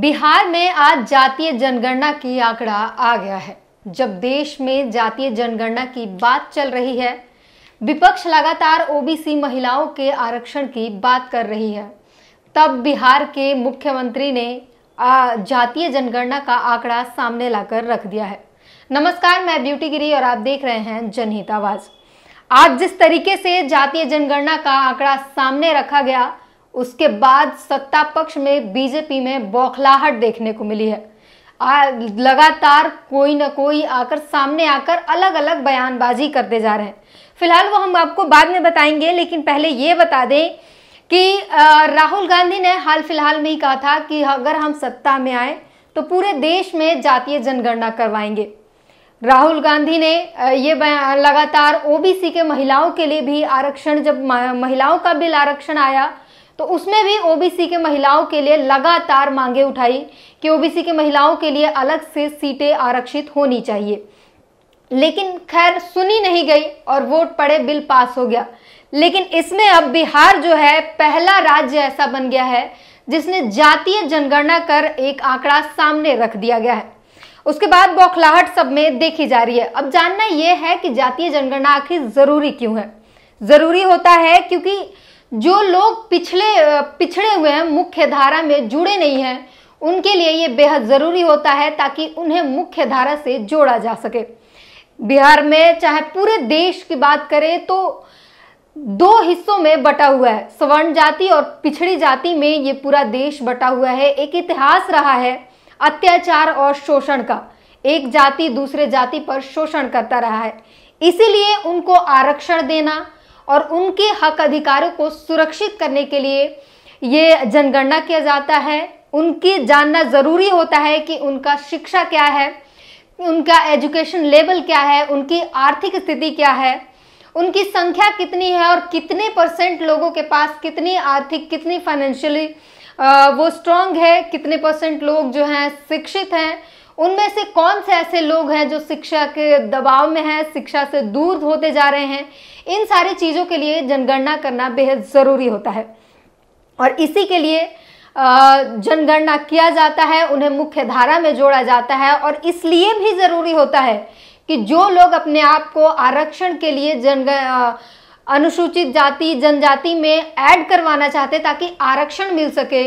बिहार में आज जातीय जनगणना की आंकड़ा आ गया है जब देश में जातीय जनगणना की बात चल रही है विपक्ष लगातार ओबीसी महिलाओं के आरक्षण की बात कर रही है तब बिहार के मुख्यमंत्री ने जातीय जनगणना का आंकड़ा सामने लाकर रख दिया है नमस्कार मैं ब्यूटी गिरी और आप देख रहे हैं जनहित आवाज आज जिस तरीके से जातीय जनगणना का आंकड़ा सामने रखा गया उसके बाद सत्ता पक्ष में बीजेपी में बौखलाहट देखने को मिली है आ, लगातार कोई ना कोई आकर सामने आकर अलग अलग बयानबाजी करते जा रहे हैं फिलहाल वो हम आपको बाद में बताएंगे लेकिन पहले ये बता दें कि राहुल गांधी ने हाल फिलहाल में ही कहा था कि अगर हम सत्ता में आए तो पूरे देश में जातीय जनगणना करवाएंगे राहुल गांधी ने ये लगातार ओबीसी के महिलाओं के लिए भी आरक्षण जब महिलाओं का बिल आरक्षण आया तो उसमें भी ओबीसी के महिलाओं के लिए लगातार मांगे उठाई कि ओबीसी के महिलाओं के लिए अलग से सीटें आरक्षित होनी चाहिए लेकिन खैर सुनी नहीं गई और वोट पड़े बिल पास हो गया लेकिन इसमें अब बिहार जो है पहला राज्य ऐसा बन गया है जिसने जातीय जनगणना कर एक आंकड़ा सामने रख दिया गया है उसके बाद बौखलाहट सब में देखी जा रही है अब जानना यह है कि जातीय जनगणना आखिर जरूरी क्यों है जरूरी होता है क्योंकि जो लोग पिछले पिछड़े हुए हैं मुख्य धारा में जुड़े नहीं हैं उनके लिए ये बेहद ज़रूरी होता है ताकि उन्हें मुख्य धारा से जोड़ा जा सके बिहार में चाहे पूरे देश की बात करें तो दो हिस्सों में बटा हुआ है स्वर्ण जाति और पिछड़ी जाति में ये पूरा देश बटा हुआ है एक इतिहास रहा है अत्याचार और शोषण का एक जाति दूसरे जाति पर शोषण करता रहा है इसीलिए उनको आरक्षण देना और उनके हक अधिकारों को सुरक्षित करने के लिए ये जनगणना किया जाता है उनकी जानना ज़रूरी होता है कि उनका शिक्षा क्या है उनका एजुकेशन लेवल क्या है उनकी आर्थिक स्थिति क्या है उनकी संख्या कितनी है और कितने परसेंट लोगों के पास कितनी आर्थिक कितनी फाइनेंशियली वो स्ट्रांग है कितने परसेंट लोग जो हैं शिक्षित हैं उनमें से कौन से ऐसे लोग हैं जो शिक्षा के दबाव में हैं शिक्षा से दूर होते जा रहे हैं इन सारी चीज़ों के लिए जनगणना करना बेहद ज़रूरी होता है और इसी के लिए जनगणना किया जाता है उन्हें मुख्य धारा में जोड़ा जाता है और इसलिए भी ज़रूरी होता है कि जो लोग अपने आप को आरक्षण के लिए जनगण अनुसूचित जाति जनजाति में ऐड करवाना चाहते ताकि आरक्षण मिल सके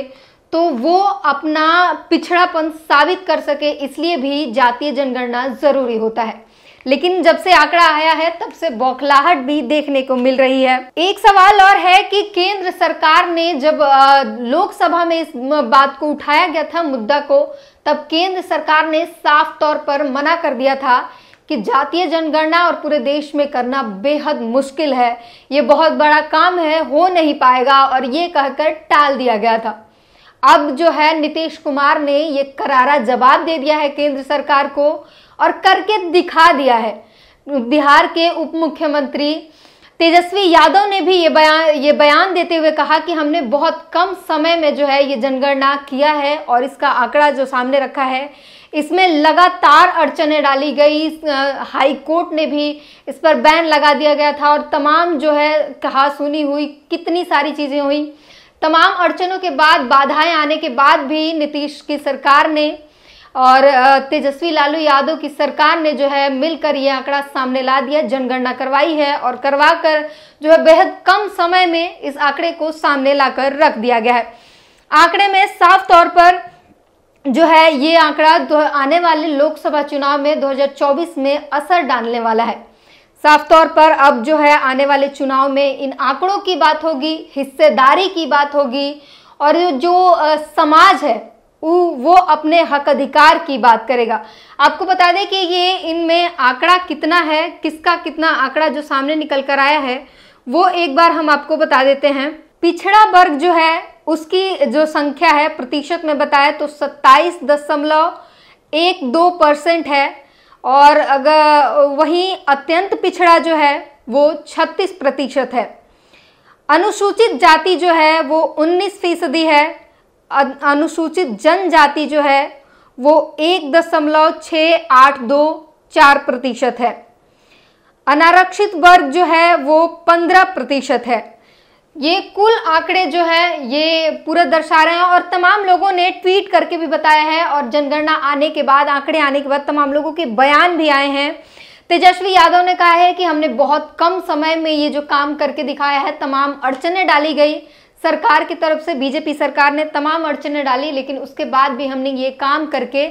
तो वो अपना पिछड़ापन साबित कर सके इसलिए भी जातीय जनगणना ज़रूरी होता है लेकिन जब से आंकड़ा आया है तब से बौखलाहट भी देखने को मिल रही है एक सवाल और है कि केंद्र सरकार ने जब लोकसभा में इस बात को उठाया गया था मुद्दा को तब केंद्र सरकार ने साफ तौर पर मना कर दिया था कि जातीय जनगणना और पूरे देश में करना बेहद मुश्किल है ये बहुत बड़ा काम है हो नहीं पाएगा और ये कहकर टाल दिया गया था अब जो है नीतीश कुमार ने ये करारा जवाब दे दिया है केंद्र सरकार को और करके दिखा दिया है बिहार के उप मुख्यमंत्री तेजस्वी यादव ने भी ये बयान ये बयान देते हुए कहा कि हमने बहुत कम समय में जो है ये जनगणना किया है और इसका आंकड़ा जो सामने रखा है इसमें लगातार अड़चने डाली गई हाई कोर्ट ने भी इस पर बैन लगा दिया गया था और तमाम जो है कहा सुनी हुई कितनी सारी चीज़ें हुई तमाम अड़चनों के बाद बाधाएं आने के बाद भी नीतीश की सरकार ने और तेजस्वी लालू यादव की सरकार ने जो है मिलकर ये आंकड़ा सामने ला दिया जनगणना करवाई है और करवा कर जो है बेहद कम समय में इस आंकड़े को सामने लाकर रख दिया गया है आंकड़े में साफ तौर पर जो है ये आंकड़ा आने वाले लोकसभा चुनाव में 2024 में असर डालने वाला है साफ तौर पर अब जो है आने वाले चुनाव में इन आंकड़ों की बात होगी हिस्सेदारी की बात होगी और जो समाज है वो अपने हक अधिकार की बात करेगा आपको बता दें कि ये इनमें आंकड़ा कितना है किसका कितना आंकड़ा जो सामने निकल कर आया है वो एक बार हम आपको बता देते हैं पिछड़ा वर्ग जो है उसकी जो संख्या है प्रतिशत में बताया तो सत्ताईस दशमलव एक दो परसेंट है और अगर वही अत्यंत पिछड़ा जो है वो छत्तीस प्रतिशत है अनुसूचित जाति जो है वो उन्नीस फीसदी है अनुसूचित जनजाति जो है वो एक दशमलव छः आठ दो चार प्रतिशत है अनारक्षित वर्ग जो है वो पंद्रह प्रतिशत है ये कुल आंकड़े जो है ये पूरा दर्शा रहे हैं और तमाम लोगों ने ट्वीट करके भी बताया है और जनगणना आने के बाद आंकड़े आने के बाद तमाम लोगों के बयान भी आए हैं तेजस्वी यादव ने कहा है कि हमने बहुत कम समय में ये जो काम करके दिखाया है तमाम अड़चने डाली गई सरकार की तरफ से बीजेपी सरकार ने तमाम अड़चने डाली लेकिन उसके बाद भी हमने ये काम करके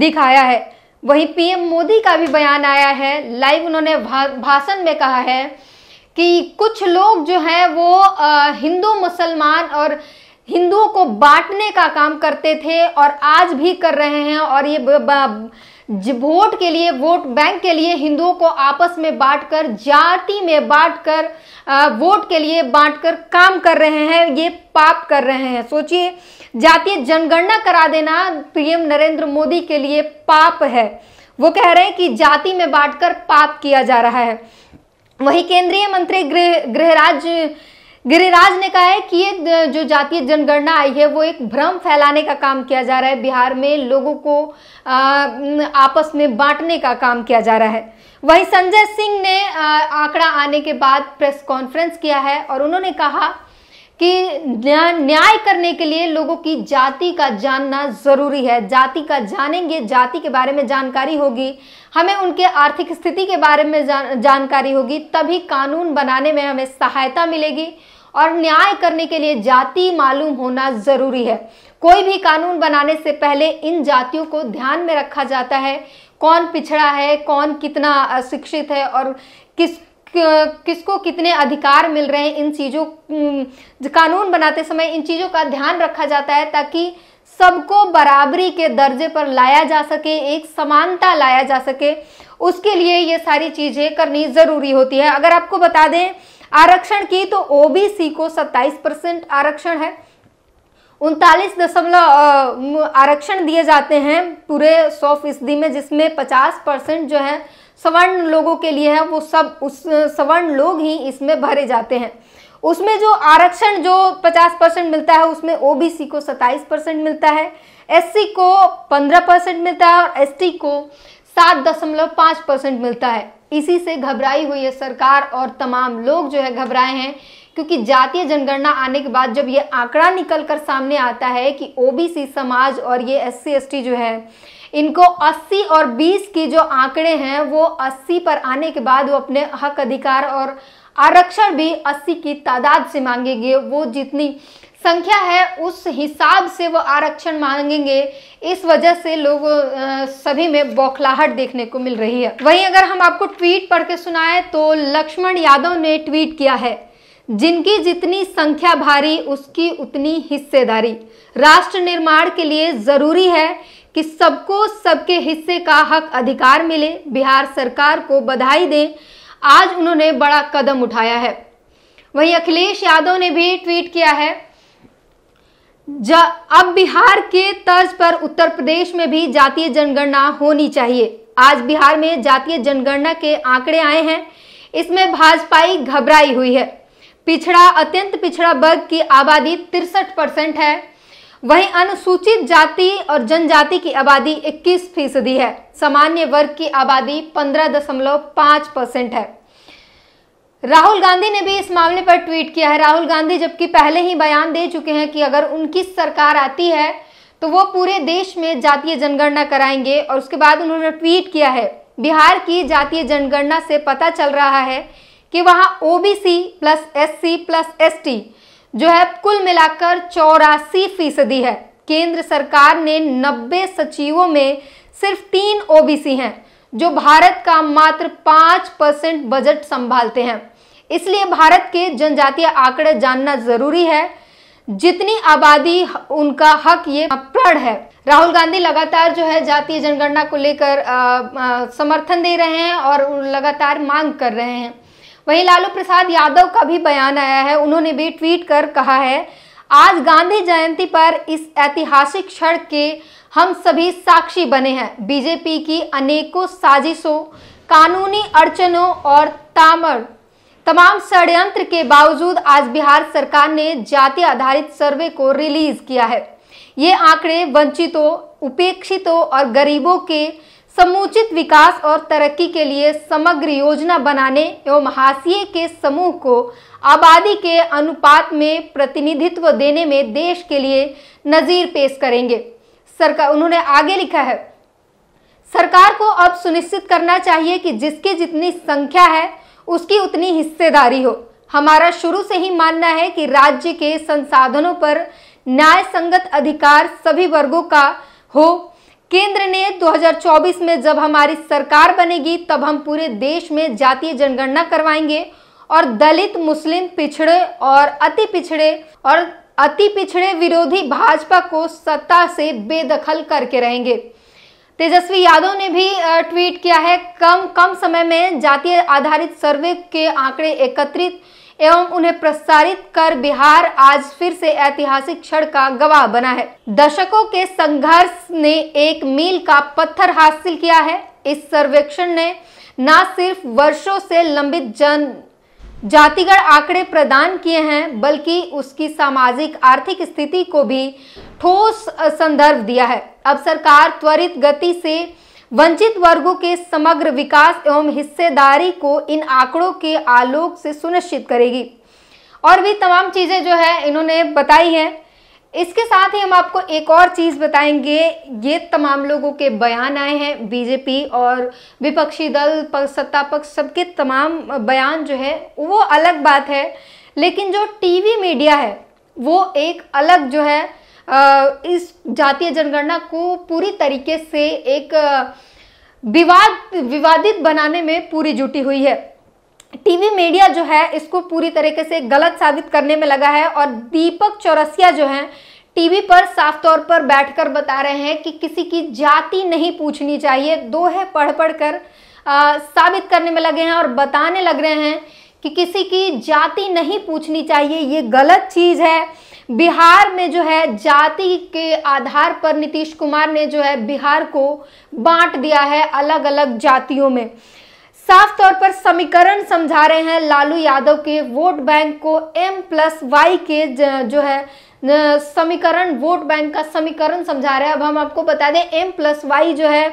दिखाया है वही पीएम मोदी का भी बयान आया है लाइव उन्होंने भा, भाषण में कहा है कि कुछ लोग जो है वो हिंदू मुसलमान और हिंदुओं को बांटने का काम करते थे और आज भी कर रहे हैं और ये वोट के लिए वोट बैंक के लिए हिंदुओं को आपस में बांटकर जाति में बांटकर वोट के लिए बांटकर काम कर रहे हैं ये पाप कर रहे हैं सोचिए जातीय जनगणना करा देना पीएम नरेंद्र मोदी के लिए पाप है वो कह रहे हैं कि जाति में बांटकर पाप किया जा रहा है वही केंद्रीय मंत्री गृह गृह राज्य गिरिराज ने कहा है कि ये जो जातीय जनगणना आई है वो एक भ्रम फैलाने का काम किया जा रहा है बिहार में लोगों को आपस में बांटने का काम किया जा रहा है वहीं संजय सिंह ने आंकड़ा आने के बाद प्रेस कॉन्फ्रेंस किया है और उन्होंने कहा कि न्याय करने के लिए लोगों की जाति का जानना जरूरी है जाति का जानेंगे जाति के बारे में जानकारी होगी हमें उनके आर्थिक स्थिति के बारे में जान, जानकारी होगी तभी कानून बनाने में हमें सहायता मिलेगी और न्याय करने के लिए जाति मालूम होना जरूरी है कोई भी कानून बनाने से पहले इन जातियों को ध्यान में रखा जाता है कौन पिछड़ा है कौन कितना शिक्षित है और किस किसको कितने अधिकार मिल रहे हैं इन चीज़ों कानून बनाते समय इन चीज़ों का ध्यान रखा जाता है ताकि सबको बराबरी के दर्जे पर लाया जा सके एक समानता लाया जा सके उसके लिए ये सारी चीज़ें करनी ज़रूरी होती है अगर आपको बता दें आरक्षण की तो ओबीसी को 27 परसेंट आरक्षण है उनतालीस दशमलव आरक्षण दिए जाते हैं पूरे सौ फीसदी में जिसमें 50 परसेंट जो है सवर्ण लोगों के लिए है वो सब उस सवर्ण लोग ही इसमें भरे जाते हैं उसमें जो आरक्षण जो 50 परसेंट मिलता है उसमें ओबीसी को 27 परसेंट मिलता है एससी को 15 परसेंट मिलता है और एसटी को 7.5 परसेंट मिलता है इसी से घबराई हुई है सरकार और तमाम लोग जो है घबराए हैं क्योंकि जातीय जनगणना आने के बाद जब ये आंकड़ा निकल कर सामने आता है कि ओबीसी समाज और ये एस सी जो है इनको 80 और 20 की जो आंकड़े हैं वो 80 पर आने के बाद वो अपने हक अधिकार और आरक्षण भी 80 की तादाद से मांगेंगे वो जितनी संख्या है उस हिसाब से वो आरक्षण मांगेंगे इस वजह से लोग सभी में बौखलाहट देखने को मिल रही है वहीं अगर हम आपको ट्वीट पढ़ के सुनाए तो लक्ष्मण यादव ने ट्वीट किया है जिनकी जितनी संख्या भारी उसकी उतनी हिस्सेदारी राष्ट्र निर्माण के लिए जरूरी है कि सबको सबके हिस्से का हक अधिकार मिले बिहार सरकार को बधाई दें आज उन्होंने बड़ा कदम उठाया है वहीं अखिलेश यादव ने भी ट्वीट किया है अब बिहार के तर्ज पर उत्तर प्रदेश में भी जातीय जनगणना होनी चाहिए आज बिहार में जातीय जनगणना के आंकड़े आए हैं इसमें भाजपाई घबराई हुई है पिछड़ा अत्यंत पिछड़ा वर्ग की आबादी तिरसठ परसेंट है वहीं अनुसूचित जाति और जनजाति की आबादी 21 फीसदी है सामान्य वर्ग की आबादी 15.5 परसेंट है राहुल गांधी ने भी इस मामले पर ट्वीट किया है राहुल गांधी जबकि पहले ही बयान दे चुके हैं कि अगर उनकी सरकार आती है तो वो पूरे देश में जातीय जनगणना कराएंगे और उसके बाद उन्होंने ट्वीट किया है बिहार की जातीय जनगणना से पता चल रहा है कि वहाँ OBC plus SC plus ST जो है कुल मिलाकर चौरासी फीसदी है केंद्र सरकार ने 90 सचिवों में सिर्फ तीन ओबीसी हैं जो भारत का मात्र पांच परसेंट बजट संभालते हैं इसलिए भारत के जनजातीय आंकड़े जानना जरूरी है जितनी आबादी उनका हक ये प्रढ़ है राहुल गांधी लगातार जो है जातीय जनगणना को लेकर समर्थन दे रहे हैं और लगातार मांग कर रहे हैं वहीं लालू प्रसाद यादव का भी बयान आया है उन्होंने भी ट्वीट कर कहा है आज गांधी जयंती पर इस ऐतिहासिक क्षण के हम सभी साक्षी बने हैं बीजेपी की अनेकों साजिशों कानूनी अड़चनों और तामर तमाम षड्यंत्र के बावजूद आज बिहार सरकार ने जाति आधारित सर्वे को रिलीज किया है ये आंकड़े वंचितों उपेक्षितों और गरीबों के समुचित विकास और तरक्की के लिए समग्र योजना बनाने एवं हाशिए के समूह को आबादी के अनुपात में प्रतिनिधित्व देने में देश के लिए नज़ीर पेश करेंगे सरकार उन्होंने आगे लिखा है सरकार को अब सुनिश्चित करना चाहिए कि जिसकी जितनी संख्या है उसकी उतनी हिस्सेदारी हो हमारा शुरू से ही मानना है कि राज्य के संसाधनों पर न्याय संगत अधिकार सभी वर्गों का हो केंद्र ने 2024 में जब हमारी सरकार बनेगी तब हम पूरे देश में जातीय जनगणना करवाएंगे और दलित मुस्लिम पिछड़े और अति पिछड़े और अति पिछड़े विरोधी भाजपा को सत्ता से बेदखल करके रहेंगे तेजस्वी यादव ने भी ट्वीट किया है कम कम समय में जातीय आधारित सर्वे के आंकड़े एकत्रित एवं उन्हें प्रसारित कर बिहार आज फिर से ऐतिहासिक क्षण का गवाह बना है दशकों के संघर्ष ने एक मील का पत्थर हासिल किया है इस सर्वेक्षण ने न सिर्फ वर्षों से लंबित जन जातिगढ़ आंकड़े प्रदान किए हैं बल्कि उसकी सामाजिक आर्थिक स्थिति को भी ठोस संदर्भ दिया है अब सरकार त्वरित गति से वंचित वर्गों के समग्र विकास एवं हिस्सेदारी को इन आंकड़ों के आलोक से सुनिश्चित करेगी और भी तमाम चीज़ें जो है इन्होंने बताई है इसके साथ ही हम आपको एक और चीज़ बताएंगे ये तमाम लोगों के बयान आए हैं बीजेपी और विपक्षी दल सत्ता पक्ष सबके तमाम बयान जो है वो अलग बात है लेकिन जो टीवी मीडिया है वो एक अलग जो है इस जातीय जनगणना को पूरी तरीके से एक विवाद विवादित बनाने में पूरी जुटी हुई है टीवी मीडिया जो है इसको पूरी तरीके से गलत साबित करने में लगा है और दीपक चौरसिया जो है टीवी पर साफ तौर पर बैठकर बता रहे हैं कि किसी की जाति नहीं पूछनी चाहिए दो है पढ़ पढ़ कर आ, साबित करने में लगे हैं और बताने लग रहे हैं कि किसी की जाति नहीं पूछनी चाहिए ये गलत चीज़ है बिहार में जो है जाति के आधार पर नीतीश कुमार ने जो है बिहार को बांट दिया है अलग अलग जातियों में साफ तौर पर समीकरण समझा रहे हैं लालू यादव के वोट बैंक को एम प्लस वाई के जो है समीकरण वोट बैंक का समीकरण समझा रहे हैं अब हम आपको बता दें एम प्लस वाई जो है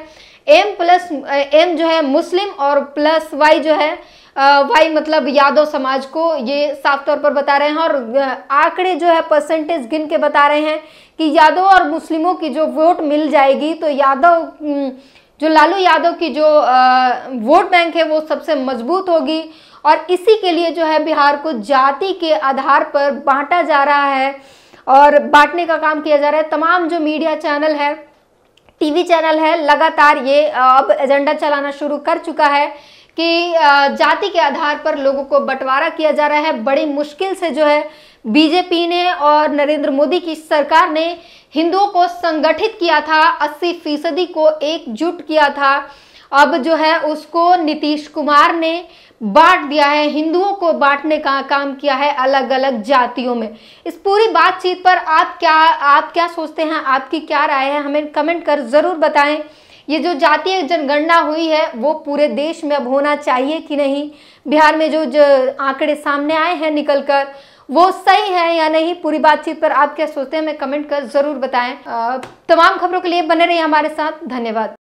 एम प्लस एम जो है मुस्लिम और प्लस वाई जो है वाई मतलब यादव समाज को ये साफ तौर पर बता रहे हैं और आंकड़े जो है परसेंटेज गिन के बता रहे हैं कि यादव और मुस्लिमों की जो वोट मिल जाएगी तो यादव जो लालू यादव की जो वोट बैंक है वो सबसे मजबूत होगी और इसी के लिए जो है बिहार को जाति के आधार पर बांटा जा रहा है और बांटने का काम किया जा रहा है तमाम जो मीडिया चैनल है टीवी चैनल है लगातार ये अब एजेंडा चलाना शुरू कर चुका है कि जाति के आधार पर लोगों को बंटवारा किया जा रहा है बड़ी मुश्किल से जो है बीजेपी ने और नरेंद्र मोदी की सरकार ने हिंदुओं को संगठित किया था 80 फीसदी को एकजुट किया था अब जो है उसको नीतीश कुमार ने बांट दिया है हिंदुओं को बांटने का काम किया है अलग अलग जातियों में इस पूरी बातचीत पर आप क्या आप क्या सोचते हैं आपकी क्या राय है हमें कमेंट कर ज़रूर बताएं ये जो जातीय जनगणना हुई है वो पूरे देश में अब होना चाहिए कि नहीं बिहार में जो, जो आंकड़े सामने आए हैं निकल कर वो सही है या नहीं पूरी बातचीत पर आप क्या सोचते हैं मैं कमेंट कर ज़रूर बताएं तमाम खबरों के लिए बने रहिए हमारे साथ धन्यवाद